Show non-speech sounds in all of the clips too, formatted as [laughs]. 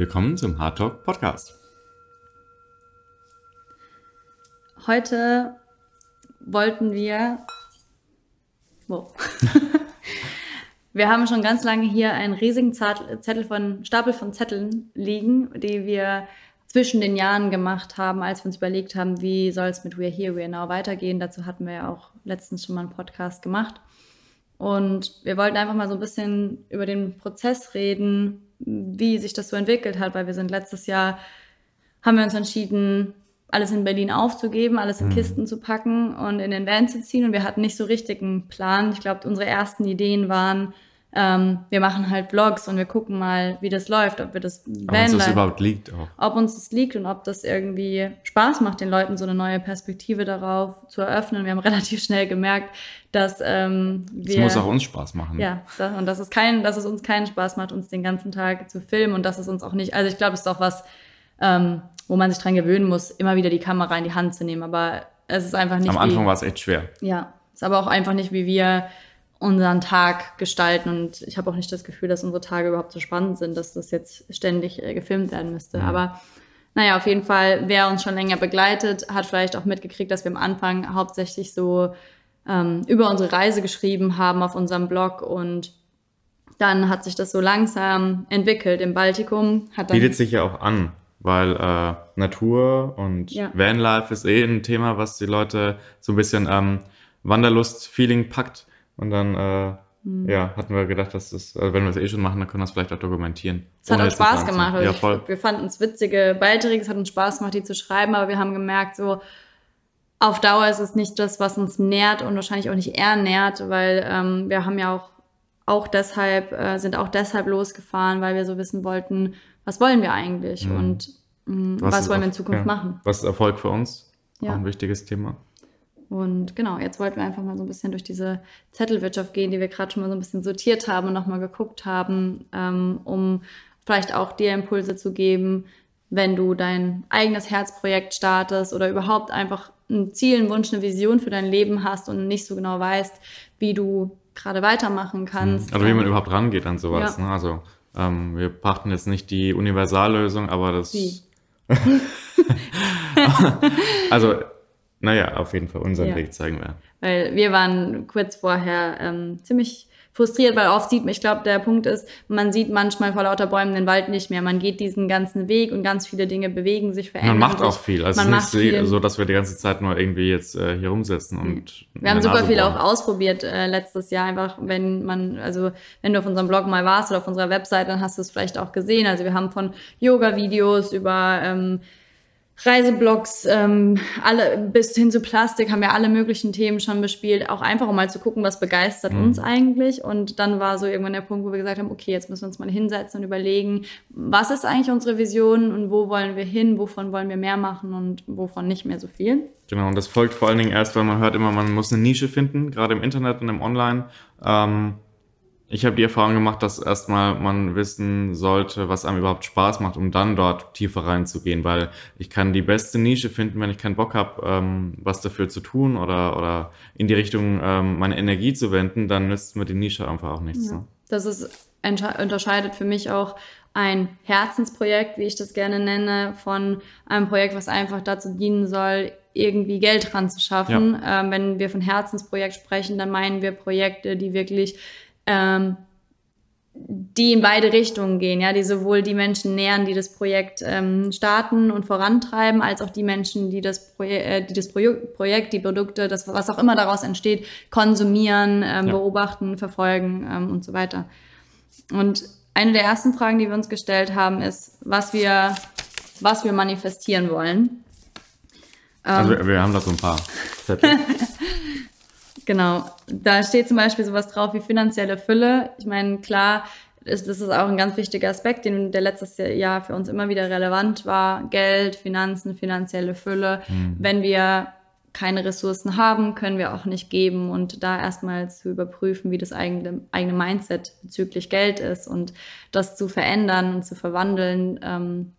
Willkommen zum Hard Talk Podcast. Heute wollten wir. Wow. [laughs] wir haben schon ganz lange hier einen riesigen Zettel von, Stapel von Zetteln liegen, die wir zwischen den Jahren gemacht haben, als wir uns überlegt haben, wie soll es mit We're Here, We're Now weitergehen. Dazu hatten wir ja auch letztens schon mal einen Podcast gemacht. Und wir wollten einfach mal so ein bisschen über den Prozess reden, wie sich das so entwickelt hat, weil wir sind letztes Jahr, haben wir uns entschieden, alles in Berlin aufzugeben, alles in mhm. Kisten zu packen und in den Van zu ziehen. Und wir hatten nicht so richtig einen Plan. Ich glaube, unsere ersten Ideen waren, ähm, wir machen halt Vlogs und wir gucken mal, wie das läuft, ob wir das ob uns das überhaupt liegt auch. Ob uns das liegt und ob das irgendwie Spaß macht, den Leuten so eine neue Perspektive darauf zu eröffnen. Wir haben [laughs] relativ schnell gemerkt, dass ähm, wir. Das muss auch uns Spaß machen. Ja, das, und dass es, kein, dass es uns keinen Spaß macht, uns den ganzen Tag zu filmen und dass es uns auch nicht. Also ich glaube, es ist auch was, ähm, wo man sich dran gewöhnen muss, immer wieder die Kamera in die Hand zu nehmen. Aber es ist einfach nicht. Am Anfang war es echt schwer. Ja. Ist aber auch einfach nicht, wie wir unseren Tag gestalten und ich habe auch nicht das Gefühl, dass unsere Tage überhaupt so spannend sind, dass das jetzt ständig äh, gefilmt werden müsste. Ja. Mhm. Aber naja, auf jeden Fall, wer uns schon länger begleitet, hat vielleicht auch mitgekriegt, dass wir am Anfang hauptsächlich so ähm, über unsere Reise geschrieben haben auf unserem Blog und dann hat sich das so langsam entwickelt im Baltikum. Hat dann Bietet sich ja auch an, weil äh, Natur und ja. Vanlife ist eh ein Thema, was die Leute so ein bisschen ähm, Wanderlust-Feeling packt. Und dann äh, mhm. ja, hatten wir gedacht, dass das, also wenn wir es eh schon machen, dann können wir es vielleicht auch dokumentieren. Es hat uns Spaß gemacht. Also ja, voll. Ich, wir fanden es witzige Beiträge, es hat uns Spaß gemacht, die zu schreiben, aber wir haben gemerkt, so auf Dauer ist es nicht das, was uns nährt und wahrscheinlich auch nicht ernährt, weil ähm, wir haben ja auch auch deshalb, äh, sind auch deshalb losgefahren, weil wir so wissen wollten, was wollen wir eigentlich mhm. und mh, mm, was, was wollen wir in Zukunft ja. machen. Was ist Erfolg für uns? Ja. Auch ein wichtiges Thema. Und genau, jetzt wollten wir einfach mal so ein bisschen durch diese Zettelwirtschaft gehen, die wir gerade schon mal so ein bisschen sortiert haben und nochmal geguckt haben, ähm, um vielleicht auch dir Impulse zu geben, wenn du dein eigenes Herzprojekt startest oder überhaupt einfach ein Ziel, einen Wunsch, eine Vision für dein Leben hast und nicht so genau weißt, wie du gerade weitermachen kannst. Mhm. Also wie man ähm, überhaupt rangeht an sowas. Ja. Ne? Also ähm, wir brachten jetzt nicht die Universallösung, aber das. Wie? [laughs] [laughs] also naja, auf jeden Fall unseren ja. Weg zeigen wir. Weil wir waren kurz vorher ähm, ziemlich frustriert, weil oft sieht man, ich glaube, der Punkt ist, man sieht manchmal vor lauter Bäumen den Wald nicht mehr. Man geht diesen ganzen Weg und ganz viele Dinge bewegen sich, verändern Man macht sich. auch viel. Also man es ist nicht so, dass wir die ganze Zeit nur irgendwie jetzt äh, hier rumsitzen und mhm. Wir haben super viel auch ausprobiert äh, letztes Jahr. Einfach, wenn man, also wenn du auf unserem Blog mal warst oder auf unserer Website, dann hast du es vielleicht auch gesehen. Also wir haben von Yoga-Videos über ähm, Reiseblogs, ähm, alle bis hin zu Plastik haben wir alle möglichen Themen schon bespielt, auch einfach um mal zu gucken, was begeistert mhm. uns eigentlich. Und dann war so irgendwann der Punkt, wo wir gesagt haben, okay, jetzt müssen wir uns mal hinsetzen und überlegen, was ist eigentlich unsere Vision und wo wollen wir hin, wovon wollen wir mehr machen und wovon nicht mehr so viel. Genau, und das folgt vor allen Dingen erst, weil man hört immer, man muss eine Nische finden, gerade im Internet und im Online. Ähm ich habe die Erfahrung gemacht, dass erstmal man wissen sollte, was einem überhaupt Spaß macht, um dann dort tiefer reinzugehen, weil ich kann die beste Nische finden, wenn ich keinen Bock habe, ähm, was dafür zu tun oder, oder in die Richtung ähm, meine Energie zu wenden, dann nützt mir die Nische einfach auch nichts. Ja. Ne? Das ist, unterscheidet für mich auch ein Herzensprojekt, wie ich das gerne nenne, von einem Projekt, was einfach dazu dienen soll, irgendwie Geld ranzuschaffen. Ja. Ähm, wenn wir von Herzensprojekt sprechen, dann meinen wir Projekte, die wirklich ähm, die in beide Richtungen gehen, ja, die sowohl die Menschen nähern, die das Projekt ähm, starten und vorantreiben, als auch die Menschen, die das, Projek äh, die das Pro Projekt, die Produkte, das, was auch immer daraus entsteht, konsumieren, ähm, ja. beobachten, verfolgen ähm, und so weiter. Und eine der ersten Fragen, die wir uns gestellt haben, ist, was wir, was wir manifestieren wollen. Also wir, ähm, wir haben da so ein paar Zettel. [laughs] Genau. Da steht zum Beispiel sowas drauf wie finanzielle Fülle. Ich meine, klar, ist, das ist auch ein ganz wichtiger Aspekt, den, der letztes Jahr für uns immer wieder relevant war. Geld, Finanzen, finanzielle Fülle. Mhm. Wenn wir keine Ressourcen haben, können wir auch nicht geben und da erstmal zu überprüfen, wie das eigene, eigene Mindset bezüglich Geld ist und das zu verändern und zu verwandeln, ähm,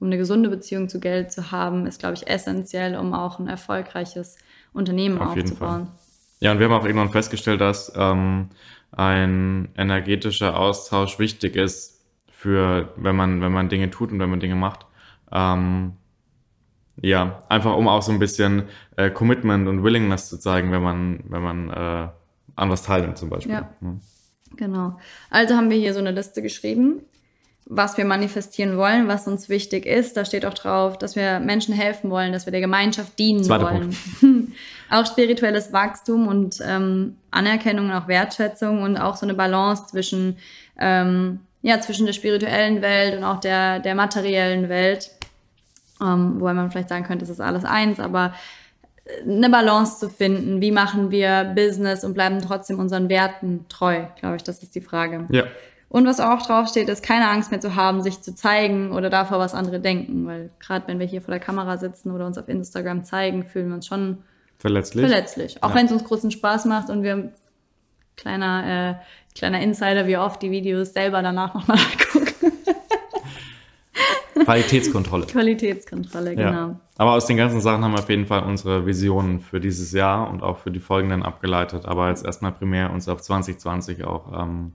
um eine gesunde Beziehung zu Geld zu haben, ist, glaube ich, essentiell, um auch ein erfolgreiches Unternehmen Auf aufzubauen. Ja, und wir haben auch irgendwann festgestellt, dass ähm, ein energetischer Austausch wichtig ist für, wenn man, wenn man Dinge tut und wenn man Dinge macht. Ähm, ja, einfach um auch so ein bisschen äh, Commitment und Willingness zu zeigen, wenn man, wenn man äh, an was teilnimmt zum Beispiel. Ja. Mhm. Genau. Also haben wir hier so eine Liste geschrieben, was wir manifestieren wollen, was uns wichtig ist. Da steht auch drauf, dass wir Menschen helfen wollen, dass wir der Gemeinschaft dienen Zweiter wollen. [laughs] auch spirituelles Wachstum und ähm, Anerkennung und auch Wertschätzung und auch so eine Balance zwischen, ähm, ja, zwischen der spirituellen Welt und auch der, der materiellen Welt. Ähm, wobei man vielleicht sagen könnte, es ist alles eins, aber äh, eine Balance zu finden. Wie machen wir Business und bleiben trotzdem unseren Werten treu? Glaube ich, das ist die Frage. Ja. Und was auch draufsteht, ist keine Angst mehr zu haben, sich zu zeigen oder davor, was andere denken. Weil gerade wenn wir hier vor der Kamera sitzen oder uns auf Instagram zeigen, fühlen wir uns schon Verletzlich. Verletzlich. Auch ja. wenn es uns großen Spaß macht und wir kleiner, äh, kleiner Insider, wie oft die Videos selber danach nochmal angucken. [laughs] Qualitätskontrolle. Qualitätskontrolle, genau. Ja. Aber aus den ganzen Sachen haben wir auf jeden Fall unsere Visionen für dieses Jahr und auch für die folgenden abgeleitet. Aber jetzt erstmal primär uns auf 2020 auch ähm,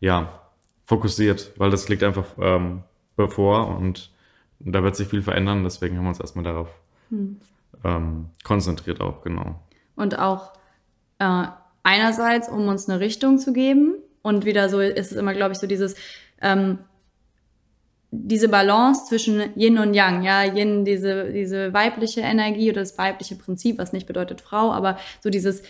ja, fokussiert, weil das liegt einfach ähm, bevor und da wird sich viel verändern. Deswegen haben wir uns erstmal darauf hm ähm, konzentriert auch, genau. Und auch äh, einerseits, um uns eine Richtung zu geben und wieder so ist es immer, glaube ich, so dieses, ähm, diese Balance zwischen Yin und Yang, ja, Yin, diese, diese weibliche Energie oder das weibliche Prinzip, was nicht bedeutet Frau, aber so dieses,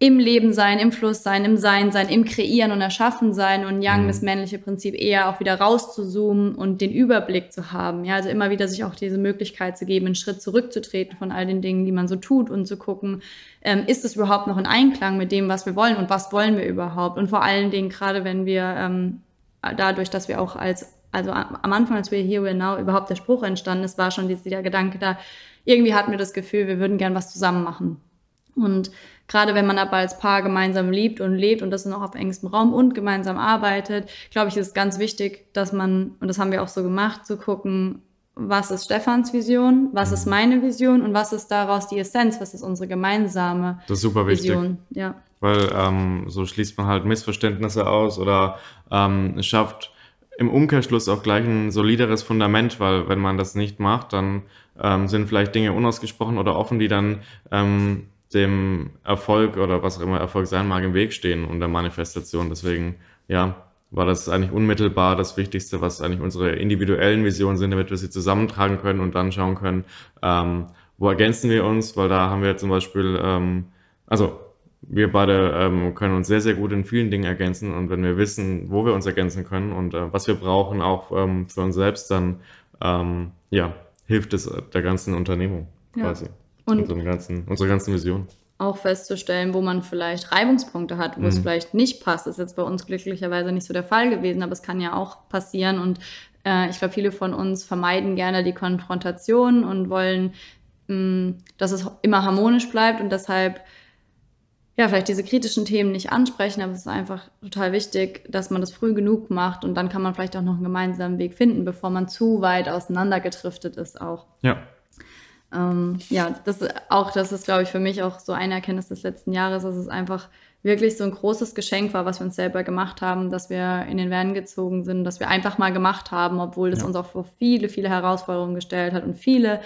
im Leben sein, im Fluss sein, im Sein sein, im Kreieren und Erschaffen sein und Young mhm. das männliche Prinzip, eher auch wieder rauszuzoomen und den Überblick zu haben. Ja, also immer wieder sich auch diese Möglichkeit zu geben, einen Schritt zurückzutreten von all den Dingen, die man so tut und zu gucken, ähm, ist es überhaupt noch in Einklang mit dem, was wir wollen und was wollen wir überhaupt? Und vor allen Dingen, gerade wenn wir ähm, dadurch, dass wir auch als, also am Anfang, als wir Here We're Now überhaupt der Spruch entstanden ist, war schon dieser Gedanke da, irgendwie hatten wir das Gefühl, wir würden gern was zusammen machen. Und Gerade wenn man aber als Paar gemeinsam liebt und lebt und das noch auf engstem Raum und gemeinsam arbeitet, glaube ich, ist es ganz wichtig, dass man, und das haben wir auch so gemacht, zu gucken, was ist Stefans Vision, was ist mhm. meine Vision und was ist daraus die Essenz, was ist unsere gemeinsame Das ist super wichtig. Vision. Ja. Weil ähm, so schließt man halt Missverständnisse aus oder ähm, schafft im Umkehrschluss auch gleich ein solideres Fundament, weil wenn man das nicht macht, dann ähm, sind vielleicht Dinge unausgesprochen oder offen, die dann ähm, dem Erfolg oder was auch immer Erfolg sein mag im Weg stehen und der Manifestation. Deswegen, ja, war das eigentlich unmittelbar das Wichtigste, was eigentlich unsere individuellen Visionen sind, damit wir sie zusammentragen können und dann schauen können, ähm, wo ergänzen wir uns, weil da haben wir zum Beispiel, ähm, also wir beide ähm, können uns sehr, sehr gut in vielen Dingen ergänzen und wenn wir wissen, wo wir uns ergänzen können und äh, was wir brauchen, auch ähm, für uns selbst, dann ähm, ja, hilft es der ganzen Unternehmung ja. quasi. Und unsere ganzen, unsere ganzen Visionen. Auch festzustellen, wo man vielleicht Reibungspunkte hat, wo mhm. es vielleicht nicht passt. Das ist jetzt bei uns glücklicherweise nicht so der Fall gewesen, aber es kann ja auch passieren. Und äh, ich glaube, viele von uns vermeiden gerne die Konfrontation und wollen, mh, mm, dass es immer harmonisch bleibt und deshalb ja, vielleicht diese kritischen Themen nicht ansprechen, aber es ist einfach total wichtig, dass man das früh genug macht und dann kann man vielleicht auch noch einen gemeinsamen Weg finden, bevor man zu weit auseinandergetriftet ist auch. Ja, ähm, ja, das ist auch, das ist, glaube ich, für mich auch so eine Erkenntnis des letzten Jahres, dass es einfach wirklich so ein großes Geschenk war, was wir uns selber gemacht haben, dass wir in den Van gezogen sind, dass wir einfach mal gemacht haben, obwohl das ja. uns auch vor viele, viele Herausforderungen gestellt hat und viele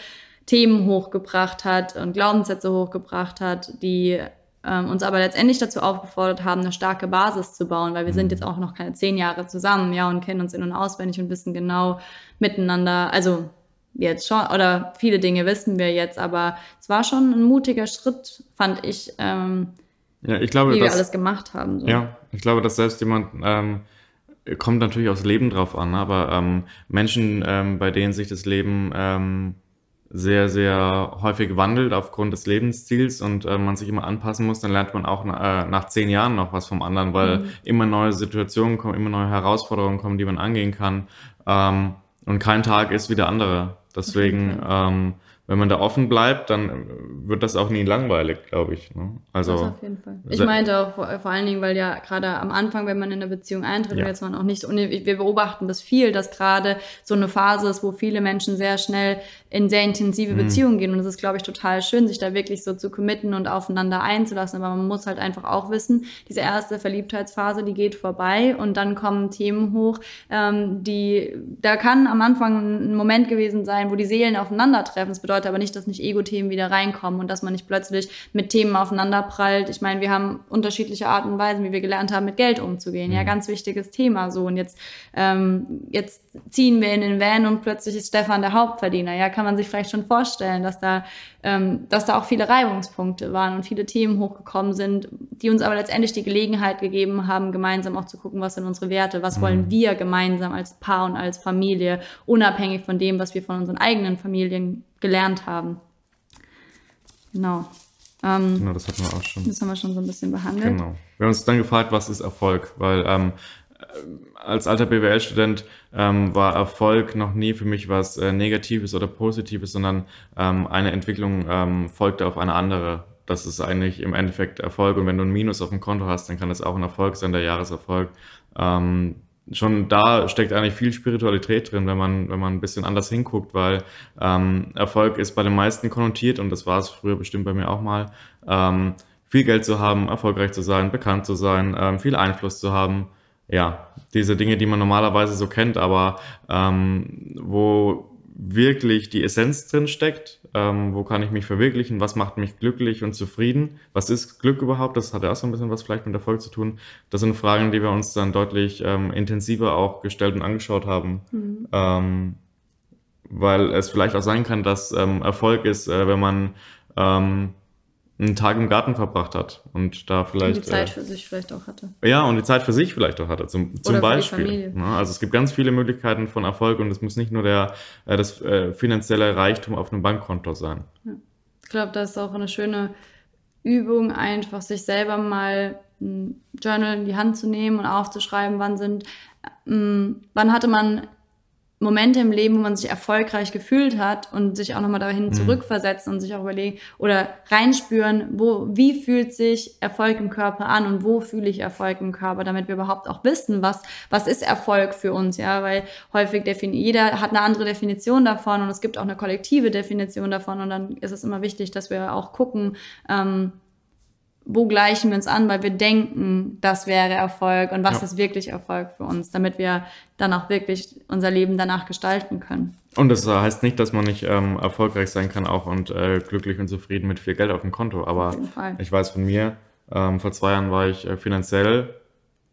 Themen hochgebracht hat und Glaubenssätze hochgebracht hat, die ähm, uns aber letztendlich dazu aufgefordert haben, eine starke Basis zu bauen, weil wir mhm. sind jetzt auch noch keine zehn Jahre zusammen, ja, und kennen uns in- und auswendig und wissen genau miteinander, also jetzt schon, oder viele Dinge wissen wir jetzt, aber es war schon ein mutiger Schritt, fand ich, ähm, ja, ich glaube, wie wir dass, alles gemacht haben. So. Ja, ich glaube, dass selbst jemand, ähm, kommt natürlich aufs Leben drauf an, ne? aber ähm, Menschen, ähm, bei denen sich das Leben ähm, sehr, sehr häufig wandelt aufgrund des Lebensstils und äh, man sich immer anpassen muss, dann lernt man auch na, äh, nach zehn Jahren noch was vom anderen, weil mhm. immer neue Situationen kommen, immer neue Herausforderungen kommen, die man angehen kann. Ähm, und kein Tag ist wie der andere. Deswegen, ähm, wenn man da offen bleibt, dann wird das auch nie langweilig, glaube ich. Ne? Also das auf jeden Fall. Ich meinte auch vor, vor, allen Dingen, weil ja gerade am Anfang, wenn man in eine Beziehung eintritt, ja. jetzt man auch nicht, und wir beobachten das viel, dass gerade so eine Phase ist, wo viele Menschen sehr schnell in sehr intensive hm. Beziehungen gehen. Und es ist, glaube ich, total schön, sich da wirklich so zu committen und aufeinander einzulassen. Aber man muss halt einfach auch wissen, diese erste Verliebtheitsphase, die geht vorbei und dann kommen Themen hoch, ähm, die, da kann am Anfang ein Moment gewesen sein, wo die Seelen aufeinandertreffen. Das bedeutet aber nicht, dass nicht Ego-Themen wieder reinkommen und dass man nicht plötzlich mit Themen aufeinanderprallt. Ich meine, wir haben unterschiedliche Arten und Weisen, wie wir gelernt haben, mit Geld umzugehen. Mhm. Ja, hm. ganz wichtiges Thema so. Und jetzt, ähm, jetzt ziehen wir in den Van und plötzlich ist Stefan der Hauptverdiener. Ja, kann kann man sich vielleicht schon vorstellen, dass da, ähm, dass da auch viele Reibungspunkte waren und viele Themen hochgekommen sind, die uns aber letztendlich die Gelegenheit gegeben haben, gemeinsam auch zu gucken, was sind unsere Werte, was mhm. wollen wir gemeinsam als Paar und als Familie, unabhängig von dem, was wir von unseren eigenen Familien gelernt haben. Genau. Ähm, genau, das hatten wir auch schon. Das haben wir schon so ein bisschen behandelt. Genau. Wir haben uns dann gefragt, was ist Erfolg? Weil ähm, ähm, als alter BWL-Student ähm, war Erfolg noch nie für mich was äh, Negatives oder Positives, sondern ähm, eine Entwicklung ähm, folgte auf eine andere. Das ist eigentlich im Endeffekt Erfolg. Und wenn du ein Minus auf dem Konto hast, dann kann das auch ein Erfolg sein, der Jahreserfolg. Ähm, schon da steckt eigentlich viel Spiritualität drin, wenn man, wenn man ein bisschen anders hinguckt, weil ähm, Erfolg ist bei den meisten konnotiert und das war es früher bestimmt bei mir auch mal viel Geld zu haben, erfolgreich zu sein, bekannt zu sein, viel Einfluss zu haben ja, diese Dinge, die man normalerweise so kennt, aber ähm, wo wirklich die Essenz drin steckt, ähm, wo kann ich mich verwirklichen, was macht mich glücklich und zufrieden, was ist Glück überhaupt, das hat ja auch so ein bisschen was vielleicht mit Erfolg zu tun. Das sind Fragen, die wir uns dann deutlich ähm, intensiver auch gestellt und angeschaut haben. Mhm. Ähm, weil es vielleicht auch sein kann, dass ähm, Erfolg ist, äh, wenn man ähm, einen Tag im Garten verbracht hat und da vielleicht. Und die Zeit äh, für sich vielleicht auch hatte. Ja, und die Zeit für sich vielleicht auch hatte, zum, zum Beispiel. Ja, ne? also es gibt ganz viele Möglichkeiten von Erfolg und es muss nicht nur der, äh, das äh, finanzielle Reichtum auf einem Bankkonto sein. Ja. Ich glaube, das ist auch eine schöne Übung, einfach sich selber mal ein Journal in die Hand zu nehmen und aufzuschreiben, wann sind, ähm, wann hatte man Momente im Leben, wo man sich erfolgreich gefühlt hat und sich auch nochmal dahin mhm. zurückversetzen und sich auch überlegen oder reinspüren, wo, wie fühlt sich Erfolg im Körper an und wo fühle ich Erfolg im Körper, damit wir überhaupt auch wissen, was, was ist Erfolg für uns, ja, weil häufig definiert, jeder hat eine andere Definition davon und es gibt auch eine kollektive Definition davon und dann ist es immer wichtig, dass wir auch gucken, ähm, wo gleichen wir uns an, weil wir denken, das wäre Erfolg und was ja. ist wirklich Erfolg für uns, damit wir dann auch wirklich unser Leben danach gestalten können. Und das äh, heißt nicht, dass man nicht ähm, erfolgreich sein kann auch und äh, glücklich und zufrieden mit viel Geld auf dem Konto. Aber ich weiß von mir, ähm, vor zwei Jahren war ich äh, finanziell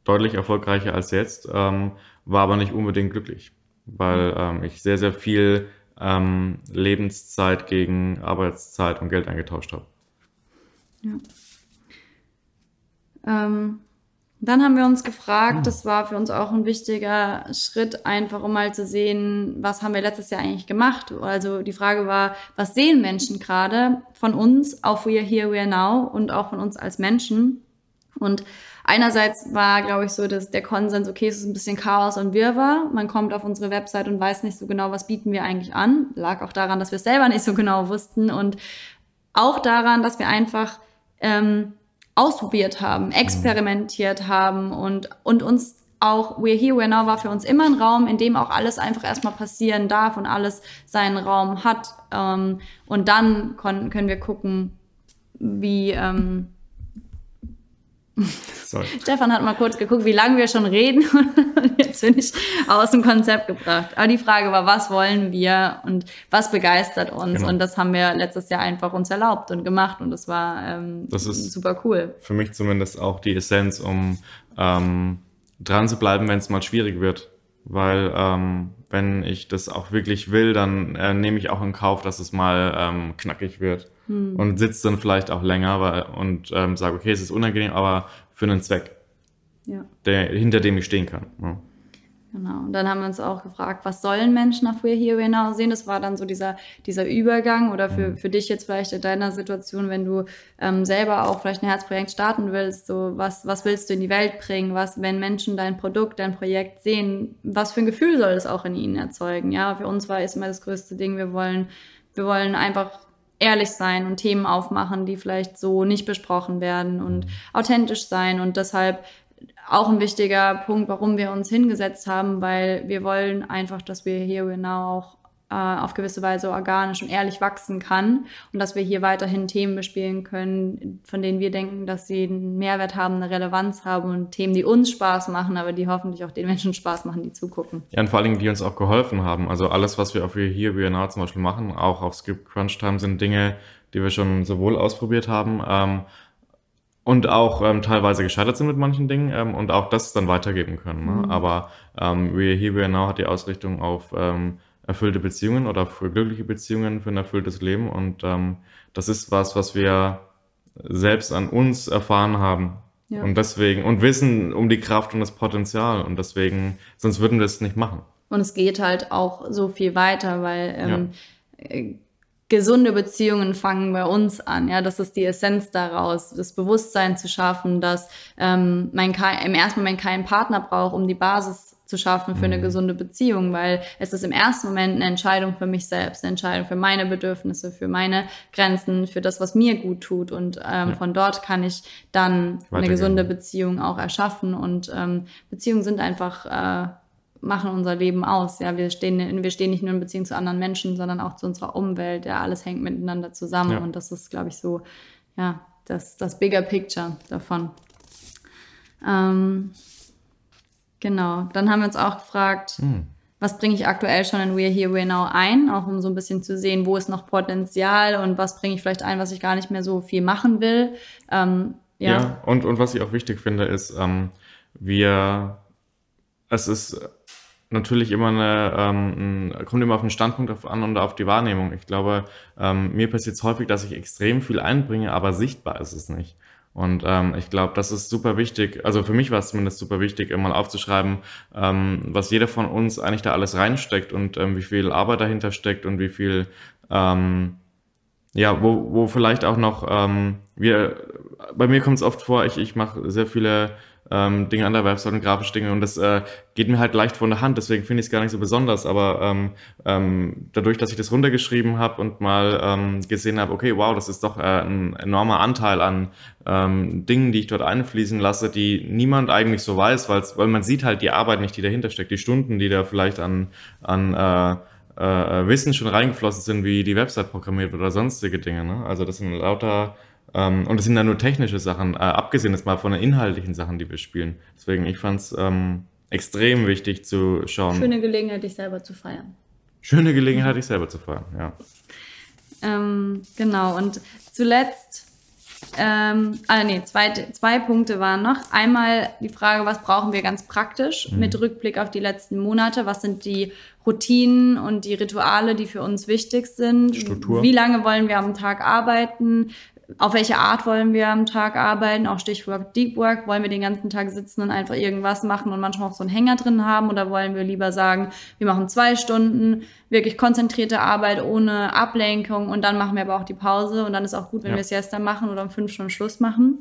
deutlich erfolgreicher als jetzt, ähm, war aber nicht unbedingt glücklich, weil ähm, ich sehr, sehr viel ähm, Lebenszeit gegen Arbeitszeit und Geld eingetauscht habe. Ja. Ähm, dann haben wir uns gefragt, ah. das war für uns auch ein wichtiger Schritt, einfach um mal zu sehen, was haben wir letztes Jahr eigentlich gemacht. Also die Frage war, was sehen Menschen gerade von uns, auf We Are Here, We Are Now und auch von uns als Menschen. Und einerseits war, glaube ich, so dass der Konsens, okay, es ist ein bisschen Chaos und Wirrwarr. Man kommt auf unsere Website und weiß nicht so genau, was bieten wir eigentlich an. Lag auch daran, dass wir es selber nicht so genau wussten und auch daran, dass wir einfach... Ähm, ausprobiert haben, mhm. experimentiert haben und, und uns auch We're Here, We're Now war für uns immer ein Raum, in dem auch alles einfach erstmal passieren darf und alles seinen Raum hat. Ähm, und dann können wir gucken, wie. Ähm Stefan hat mal kurz geguckt, wie lange wir schon reden. [laughs] Und jetzt bin ich aus dem Konzept gebracht. Aber die Frage war, was wollen wir und was begeistert uns? Genau. Und das haben wir letztes Jahr einfach uns erlaubt und gemacht. Und das war ähm, das ist super cool. Für mich zumindest auch die Essenz, um ähm, dran zu bleiben, wenn es mal schwierig wird. Weil ähm, wenn ich das auch wirklich will, dann äh, nehme ich auch in Kauf, dass es mal ähm, knackig wird hm. und sitze dann vielleicht auch länger weil, und ähm, sage, okay, es ist unangenehm, aber für einen Zweck, ja. der, hinter dem ich stehen kann. Ja. Genau. Und dann haben wir uns auch gefragt, was sollen Menschen nach We're Here, We're Now sehen? Das war dann so dieser, dieser Übergang oder für, mhm. für dich jetzt vielleicht in deiner Situation, wenn du ähm, selber auch vielleicht ein Herzprojekt starten willst, so was, was willst du in die Welt bringen? Was, wenn Menschen dein Produkt, dein Projekt sehen, was für ein Gefühl soll es auch in ihnen erzeugen? Ja, für uns war ist immer das größte Ding, wir wollen, wir wollen einfach ehrlich sein und Themen aufmachen, die vielleicht so nicht besprochen werden und mhm. authentisch sein und deshalb auch ein wichtiger Punkt, warum wir uns hingesetzt haben, weil wir wollen einfach, dass wir hier genau auch äh, auf gewisse Weise organisch und ehrlich wachsen kann und dass wir hier weiterhin Themen bespielen können, von denen wir denken, dass sie einen Mehrwert haben, eine Relevanz haben und Themen, die uns Spaß machen, aber die hoffentlich auch den Menschen Spaß machen, die zugucken. Ja, und vor allen Dingen, die uns auch geholfen haben. Also alles, was wir auf hier Biennale zum Beispiel machen, auch auf Skip Crunch Time, sind Dinge, die wir schon sowohl ausprobiert haben, ähm, und auch ähm, teilweise gescheitert sind mit manchen Dingen ähm, und auch das dann weitergeben können. Ne? Mhm. Aber ähm, We Here We Are Now hat die Ausrichtung auf ähm, erfüllte Beziehungen oder für glückliche Beziehungen, für ein erfülltes Leben. Und ähm, das ist was, was wir selbst an uns erfahren haben. Ja. Und deswegen, und wissen um die Kraft und das Potenzial. Und deswegen, sonst würden wir es nicht machen. Und es geht halt auch so viel weiter, weil ähm, ja. Äh, gesunde Beziehungen fangen bei uns an. Ja, das ist die Essenz daraus, das Bewusstsein zu schaffen, dass ähm, man im ersten Moment keinen Partner braucht, um die Basis zu schaffen für eine mhm. gesunde Beziehung, weil es ist im ersten Moment eine Entscheidung für mich selbst, eine Entscheidung für meine Bedürfnisse, für meine Grenzen, für das, was mir gut tut. Und ähm, ja. von dort kann ich dann eine gesunde Beziehung auch erschaffen. Und ähm, Beziehungen sind einfach äh, machen unser Leben aus. Ja, wir stehen, wir stehen nicht nur in Beziehung zu anderen Menschen, sondern auch zu unserer Umwelt. Ja, alles hängt miteinander zusammen. Ja. Und das ist, glaube ich, so, ja, das, das bigger picture davon. Ähm, Genau. Dann haben wir uns auch gefragt, hm. was bringe ich aktuell schon in We're Here, We're Now ein, auch um so ein bisschen zu sehen, wo ist noch Potenzial und was bringe ich vielleicht ein, was ich gar nicht mehr so viel machen will. Ähm, ja. ja, und, und was ich auch wichtig finde, ist, ähm, wir, es ist natürlich immer eine, ähm, kommt immer auf den Standpunkt an und auf die Wahrnehmung. Ich glaube, ähm, mir passiert es häufig, dass ich extrem viel einbringe, aber sichtbar ist es nicht. Und ähm, ich glaube, das ist super wichtig. Also für mich war es zumindest super wichtig, immer aufzuschreiben, ähm, was jeder von uns eigentlich da alles reinsteckt und ähm, wie viel Arbeit dahinter steckt und wie viel, ähm, ja, wo, wo vielleicht auch noch, ähm, wir, bei mir kommt es oft vor, ich, ich mache sehr viele ähm, Dinge Website und grafische Dinge. Und das äh, geht mir halt leicht von der Hand, deswegen finde ich es gar nicht so besonders. Aber ähm, ähm, dadurch, dass ich das runtergeschrieben habe und mal ähm, gesehen habe, okay, wow, das ist doch äh, ein enormer Anteil an ähm, Dingen, die ich dort einfließen lasse, die niemand eigentlich so weiß, weil man sieht halt die Arbeit nicht, die dahinter steckt, die Stunden, die da vielleicht an, an äh, äh, Wissen schon reingeflossen sind, wie die Website programmiert wird oder sonstige Dinge. Ne? Also das sind lauter ähm, und das sind dann nur technische Sachen, äh, abgesehen jetzt mal von den inhaltlichen Sachen, die wir spielen. Deswegen, ich fand es ähm, extrem wichtig zu schauen. Schöne Gelegenheit, dich selber zu feiern. Schöne Gelegenheit, dich selber zu feiern, ja. Ähm, genau, und zuletzt, ähm, ah nee, zwei, zwei Punkte waren noch. Einmal die Frage, was brauchen wir ganz praktisch mhm. mit Rückblick auf die letzten Monate? Was sind die Routinen und die Rituale, die für uns wichtig sind? Struktur. Wie lange wollen wir am Tag arbeiten? auf welche Art wollen wir am Tag arbeiten, auch Stichwort Deep Work, wollen wir den ganzen Tag sitzen und einfach irgendwas machen und manchmal auch so einen Hänger drin haben oder wollen wir lieber sagen, wir machen zwei Stunden wirklich konzentrierte Arbeit ohne Ablenkung und dann machen wir aber auch die Pause und dann ist auch gut, wenn ja. wir es jetzt dann machen oder um fünf Stunden Schluss machen.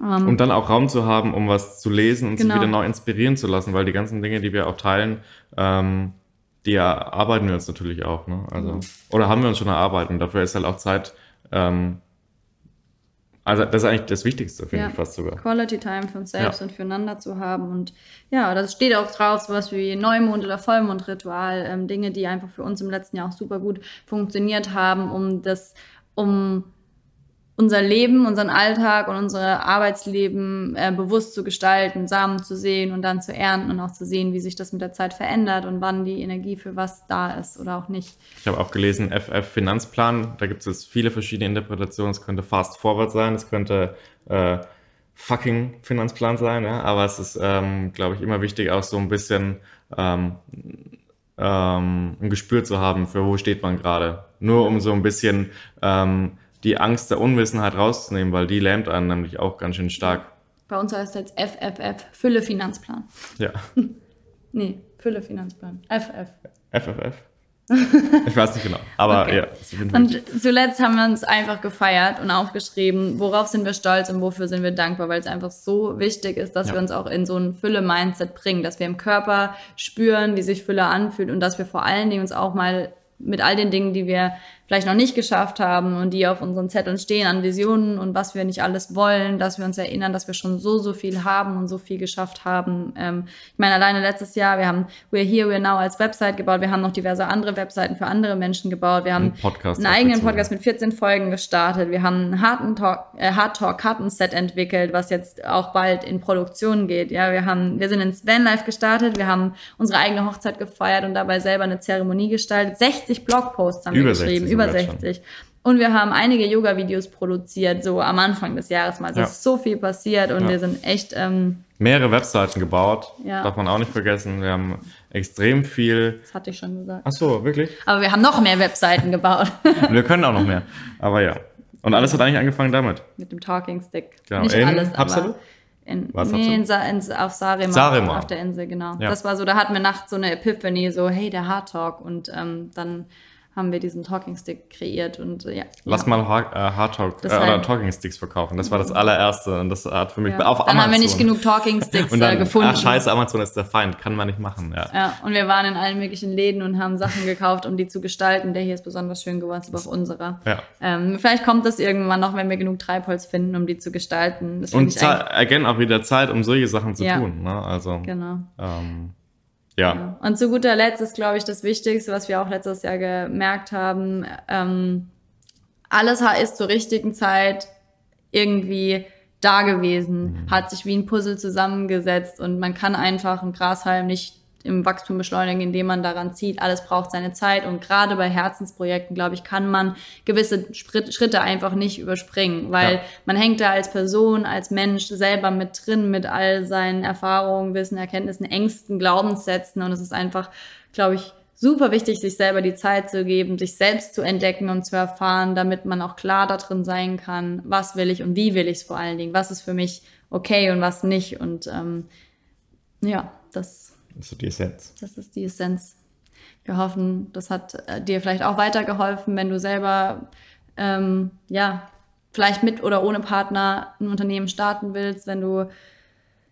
Um, ähm, um dann auch Raum zu haben, um was zu lesen und genau. sich wieder neu inspirieren zu lassen, weil die ganzen Dinge, die wir auch teilen, ähm, die erarbeiten wir uns natürlich auch. Ne? Also, mhm. Oder haben wir uns schon erarbeitet und dafür ist halt auch Zeit ähm, also das ist eigentlich das Wichtigste, finde ja. ich fast sogar. Quality Time für uns selbst ja. und füreinander zu haben. Und ja, das steht auch drauf, sowas wie Neumond- oder Vollmondritual, ähm, Dinge, die einfach für uns im letzten Jahr auch super gut funktioniert haben, um das, um unser Leben, unseren Alltag und unser Arbeitsleben äh, bewusst zu gestalten, Samen zu sehen und dann zu ernten und auch zu sehen, wie sich das mit der Zeit verändert und wann die Energie für was da ist oder auch nicht. Ich habe auch gelesen, FF Finanzplan, da gibt es viele verschiedene Interpretationen. Es könnte Fast Forward sein, es könnte äh, fucking Finanzplan sein, ja? aber es ist, ähm, glaube ich, immer wichtig, auch so ein bisschen ähm, ähm, ein Gespür zu haben, für wo steht man gerade. Nur um so ein bisschen... Ähm, die Angst der Unwissenheit rauszunehmen, weil die lähmt einen nämlich auch ganz schön stark. Bei uns heißt es jetzt FFF, Fülle Finanzplan. Ja. [laughs] nee, Fülle Finanzplan. FF. FFF. ich weiß nicht genau, aber okay. ja. Und zuletzt haben wir uns einfach gefeiert und aufgeschrieben, worauf sind wir stolz und wofür sind wir dankbar, weil es einfach so wichtig ist, dass ja. wir uns auch in so ein Fülle-Mindset bringen, dass wir im Körper spüren, wie sich Fülle anfühlt und dass wir vor allen Dingen uns auch mal mit all den Dingen, die wir vielleicht noch nicht geschafft haben und die auf unseren Zetteln stehen an Visionen und was wir nicht alles wollen, dass wir uns erinnern, dass wir schon so, so viel haben und so viel geschafft haben. Ähm, ich meine, alleine letztes Jahr, wir haben We're Here, We're Now als Website gebaut, wir haben noch diverse andere Webseiten für andere Menschen gebaut, wir haben Podcast einen eigenen Podcast mit 14 Folgen gestartet, wir haben ein harten Talk, Hard Talk, harten äh, Set entwickelt, was jetzt auch bald in Produktion geht. Ja, wir haben, wir sind ins Vanlife gestartet, wir haben unsere eigene Hochzeit gefeiert und dabei selber eine Zeremonie gestaltet. 60 Blogposts haben über wir geschrieben, über über 60. Und wir haben einige Yoga-Videos produziert, so am Anfang des Jahres mal. Also ja. Es ist so viel passiert und ja. wir sind echt. Ähm, Mehrere Webseiten gebaut, ja. darf man auch nicht vergessen. Wir haben extrem viel. Das hatte ich schon gesagt. Ach so, wirklich? Aber wir haben noch mehr Webseiten gebaut. [laughs] wir können auch noch mehr. Aber ja. Und alles hat eigentlich angefangen damit. Mit dem Talking Stick. Genau. Nicht in alles, Absolut? aber. In, Was nee, in, Sa in, auf Sarima, Sarema, auf der Insel, genau. Ja. Das war so, da hatten wir nachts so eine Epiphanie, so, hey, der Hard Talk. Und ähm, dann haben wir diesen Talking Stick kreiert und äh, ja. Lass ja. mal Hard, äh, Hard Talk äh, oder Talking Sticks verkaufen. Das war das allererste und das hat für mich ja. auf dann Amazon. Dann haben wir nicht genug Talking [laughs] Sticks und dann, äh, gefunden. Ach scheiße, Amazon ist der Feind, kann man nicht machen. Ja. ja. Und wir waren in allen möglichen Läden und haben Sachen gekauft, um die zu gestalten. Der hier ist besonders schön geworden, aber auch unserer. Ja. Ähm, vielleicht kommt das irgendwann noch, wenn wir genug Treibholz finden, um die zu gestalten. Das und again auch wieder Zeit, um solche Sachen zu tun. Ne? Also genau. Ähm, ja. Genau. Und zu guter Letzt ist, glaube ich, das Wichtigste, was wir auch letztes Jahr gemerkt haben. Ähm, alles ist zur richtigen Zeit irgendwie da gewesen, mhm. hat sich wie ein Puzzle zusammengesetzt und man kann einfach einen Grashalm nicht im Wachstum beschleunigen, indem man daran zieht. Alles braucht seine Zeit und gerade bei Herzensprojekten, glaube ich, kann man gewisse Schritte einfach nicht überspringen, weil ja. man hängt da als Person, als Mensch selber mit drin, mit all seinen Erfahrungen, Wissen, Erkenntnissen, Ängsten, Glaubenssätzen und es ist einfach, glaube ich, super wichtig, sich selber die Zeit zu geben, sich selbst zu entdecken und zu erfahren, damit man auch klar darin sein kann, was will ich und wie will ich es vor allen Dingen, was ist für mich okay und was nicht und ähm, ja, das das ist die Essenz. Das ist die Essenz. Wir hoffen, das hat äh, dir vielleicht auch weitergeholfen, wenn du selber ähm, ja vielleicht mit oder ohne Partner ein Unternehmen starten willst, wenn du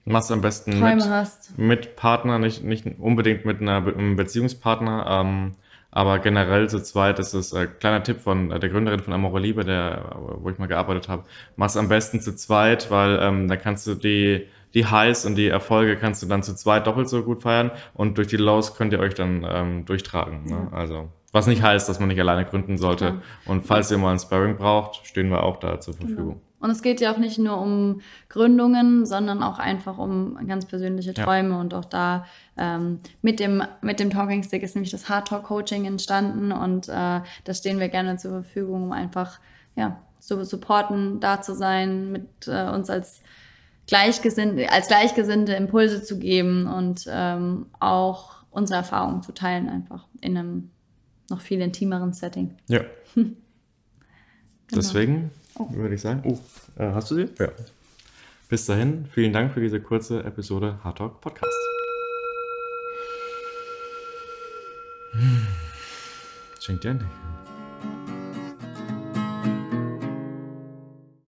Machst am besten Träume mit, hast. mit Partner, nicht, nicht unbedingt mit einer, einem Beziehungspartner, ähm, aber generell zu zweit Das ist ein äh, kleiner Tipp von äh, der Gründerin von Amore Liebe, der, wo ich mal gearbeitet habe. Mach's am besten zu zweit, weil ähm, dann kannst du die die Highs und die Erfolge kannst du dann zu zweit doppelt so gut feiern und durch die Lows könnt ihr euch dann ähm, durchtragen. Ne? Ja. Also was nicht heißt, dass man nicht alleine gründen sollte. Ja. Und falls ihr mal ein Sparring braucht, stehen wir auch da zur genau. Verfügung. Ja. Und es geht ja auch nicht nur um Gründungen, sondern auch einfach um ganz persönliche Träume. Ja. Und auch da ähm, mit, dem, mit dem Talking Stick ist nämlich das Hard Talk Coaching entstanden. Und äh, da stehen wir gerne zur Verfügung, um einfach ja, zu supporten, da zu sein, mit äh, uns als Gleichgesinnte, als Gleichgesinnte Impulse zu geben und ähm, auch unsere Erfahrungen zu teilen, einfach in einem noch viel intimeren Setting. Ja. [laughs] genau. Deswegen oh. würde ich sagen, oh, äh, hast du sie? Ja. Bis dahin, vielen Dank für diese kurze Episode Hard Talk Podcast. Schenkt ihr nicht.